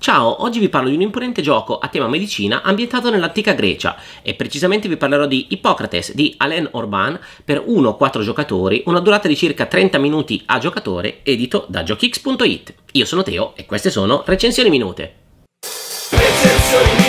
Ciao, oggi vi parlo di un imponente gioco a tema medicina ambientato nell'antica Grecia e precisamente vi parlerò di Ippocrates di Alain Orban per 1-4 giocatori, una durata di circa 30 minuti a giocatore, edito da giochix.it. Io sono Teo e queste sono Recensioni Minute. Recensioni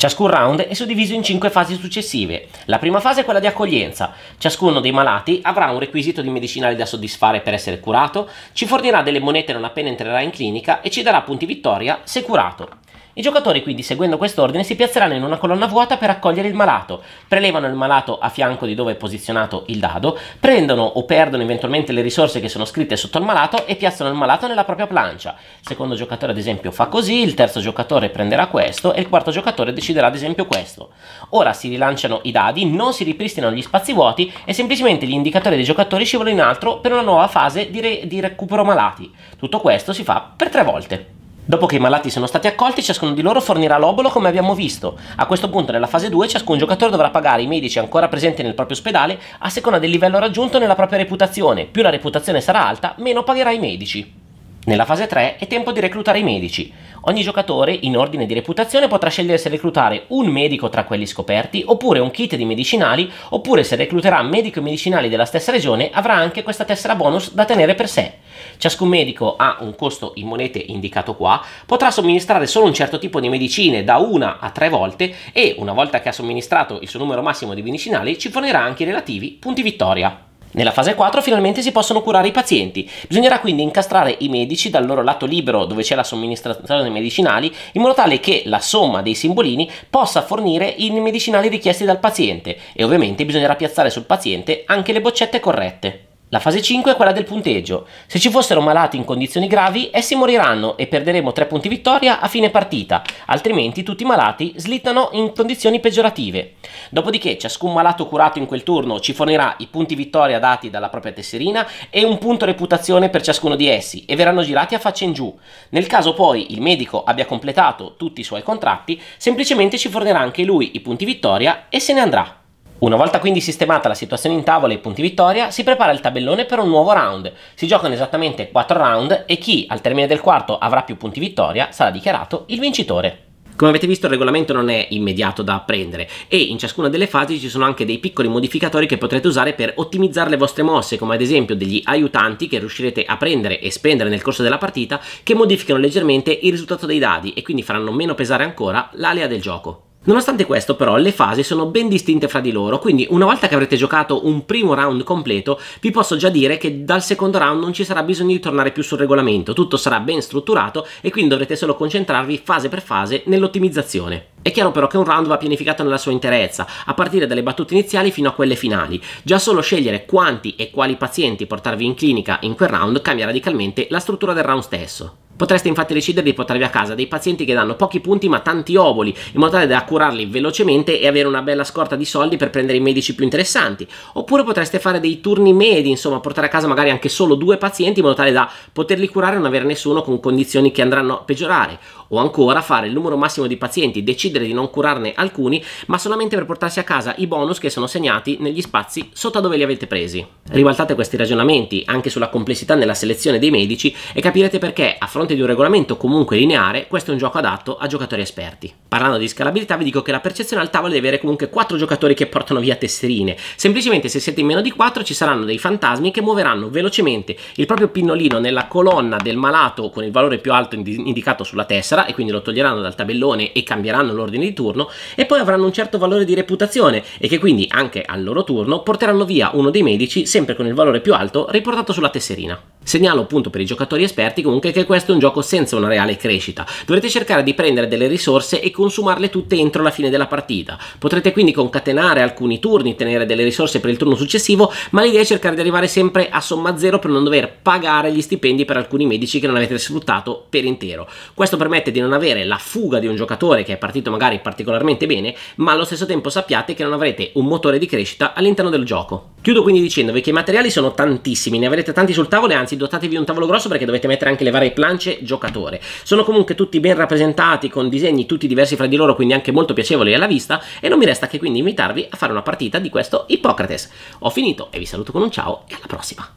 Ciascun round è suddiviso in 5 fasi successive. La prima fase è quella di accoglienza. Ciascuno dei malati avrà un requisito di medicinali da soddisfare per essere curato, ci fornirà delle monete non appena entrerà in clinica e ci darà punti vittoria se curato. I giocatori quindi, seguendo quest'ordine, si piazzeranno in una colonna vuota per accogliere il malato, prelevano il malato a fianco di dove è posizionato il dado, prendono o perdono eventualmente le risorse che sono scritte sotto il malato e piazzano il malato nella propria plancia. Il secondo giocatore ad esempio fa così, il terzo giocatore prenderà questo e il quarto giocatore deciderà ad esempio questo. Ora si rilanciano i dadi, non si ripristinano gli spazi vuoti e semplicemente gli indicatori dei giocatori scivolano in altro per una nuova fase di, di recupero malati. Tutto questo si fa per tre volte. Dopo che i malati sono stati accolti, ciascuno di loro fornirà l'obolo come abbiamo visto. A questo punto, nella fase 2, ciascun giocatore dovrà pagare i medici ancora presenti nel proprio ospedale a seconda del livello raggiunto nella propria reputazione. Più la reputazione sarà alta, meno pagherà i medici. Nella fase 3 è tempo di reclutare i medici. Ogni giocatore, in ordine di reputazione, potrà scegliere se reclutare un medico tra quelli scoperti, oppure un kit di medicinali, oppure se recluterà medico e medicinali della stessa regione, avrà anche questa tessera bonus da tenere per sé. Ciascun medico ha un costo in monete indicato qua, potrà somministrare solo un certo tipo di medicine da una a tre volte e, una volta che ha somministrato il suo numero massimo di medicinali, ci fornirà anche i relativi punti vittoria. Nella fase 4 finalmente si possono curare i pazienti. Bisognerà quindi incastrare i medici dal loro lato libero dove c'è la somministrazione dei medicinali in modo tale che la somma dei simbolini possa fornire i medicinali richiesti dal paziente e ovviamente bisognerà piazzare sul paziente anche le boccette corrette. La fase 5 è quella del punteggio. Se ci fossero malati in condizioni gravi, essi moriranno e perderemo 3 punti vittoria a fine partita, altrimenti tutti i malati slittano in condizioni peggiorative. Dopodiché ciascun malato curato in quel turno ci fornirà i punti vittoria dati dalla propria tesserina e un punto reputazione per ciascuno di essi e verranno girati a faccia in giù. Nel caso poi il medico abbia completato tutti i suoi contratti, semplicemente ci fornirà anche lui i punti vittoria e se ne andrà. Una volta quindi sistemata la situazione in tavola e i punti vittoria, si prepara il tabellone per un nuovo round. Si giocano esattamente 4 round e chi al termine del quarto avrà più punti vittoria sarà dichiarato il vincitore. Come avete visto il regolamento non è immediato da apprendere e in ciascuna delle fasi ci sono anche dei piccoli modificatori che potrete usare per ottimizzare le vostre mosse come ad esempio degli aiutanti che riuscirete a prendere e spendere nel corso della partita che modificano leggermente il risultato dei dadi e quindi faranno meno pesare ancora l'alea del gioco. Nonostante questo però le fasi sono ben distinte fra di loro, quindi una volta che avrete giocato un primo round completo vi posso già dire che dal secondo round non ci sarà bisogno di tornare più sul regolamento, tutto sarà ben strutturato e quindi dovrete solo concentrarvi fase per fase nell'ottimizzazione. È chiaro però che un round va pianificato nella sua interezza, a partire dalle battute iniziali fino a quelle finali. Già solo scegliere quanti e quali pazienti portarvi in clinica in quel round cambia radicalmente la struttura del round stesso. Potreste infatti decidere di portarvi a casa dei pazienti che danno pochi punti ma tanti ovoli, in modo tale da curarli velocemente e avere una bella scorta di soldi per prendere i medici più interessanti. Oppure potreste fare dei turni medi, insomma, portare a casa magari anche solo due pazienti in modo tale da poterli curare e non avere nessuno con condizioni che andranno a peggiorare. O ancora fare il numero massimo di pazienti, decidere di non curarne alcuni, ma solamente per portarsi a casa i bonus che sono segnati negli spazi sotto a dove li avete presi. Ribaltate questi ragionamenti anche sulla complessità nella selezione dei medici e capirete perché a fronte fronte di un regolamento comunque lineare, questo è un gioco adatto a giocatori esperti. Parlando di scalabilità vi dico che la percezione al tavolo deve avere comunque 4 giocatori che portano via tesserine, semplicemente se siete in meno di 4 ci saranno dei fantasmi che muoveranno velocemente il proprio pinnolino nella colonna del malato con il valore più alto indicato sulla tessera e quindi lo toglieranno dal tabellone e cambieranno l'ordine di turno e poi avranno un certo valore di reputazione e che quindi anche al loro turno porteranno via uno dei medici sempre con il valore più alto riportato sulla tesserina. Segnalo appunto per i giocatori esperti comunque che questo è un gioco senza una reale crescita, dovrete cercare di prendere delle risorse e consumarle tutte entro la fine della partita, potrete quindi concatenare alcuni turni, tenere delle risorse per il turno successivo, ma l'idea è cercare di arrivare sempre a somma zero per non dover pagare gli stipendi per alcuni medici che non avete sfruttato per intero. Questo permette di non avere la fuga di un giocatore che è partito magari particolarmente bene, ma allo stesso tempo sappiate che non avrete un motore di crescita all'interno del gioco. Chiudo quindi dicendovi che i materiali sono tantissimi, ne avrete tanti sul tavolo e anzi dotatevi di un tavolo grosso perché dovete mettere anche le varie planche giocatore. Sono comunque tutti ben rappresentati con disegni tutti diversi fra di loro quindi anche molto piacevoli alla vista e non mi resta che quindi invitarvi a fare una partita di questo Ippocrates. Ho finito e vi saluto con un ciao e alla prossima!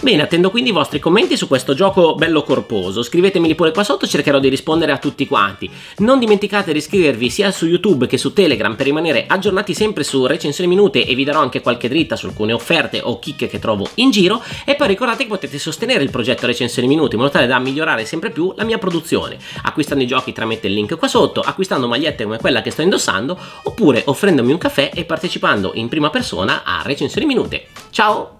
Bene, attendo quindi i vostri commenti su questo gioco bello corposo, scrivetemeli pure qua sotto, cercherò di rispondere a tutti quanti. Non dimenticate di iscrivervi sia su YouTube che su Telegram per rimanere aggiornati sempre su recensioni minute e vi darò anche qualche dritta su alcune offerte o chicche che trovo in giro e poi ricordate che potete sostenere il progetto recensioni minute in modo tale da migliorare sempre più la mia produzione, acquistando i giochi tramite il link qua sotto, acquistando magliette come quella che sto indossando oppure offrendomi un caffè e partecipando in prima persona a recensioni minute. Ciao!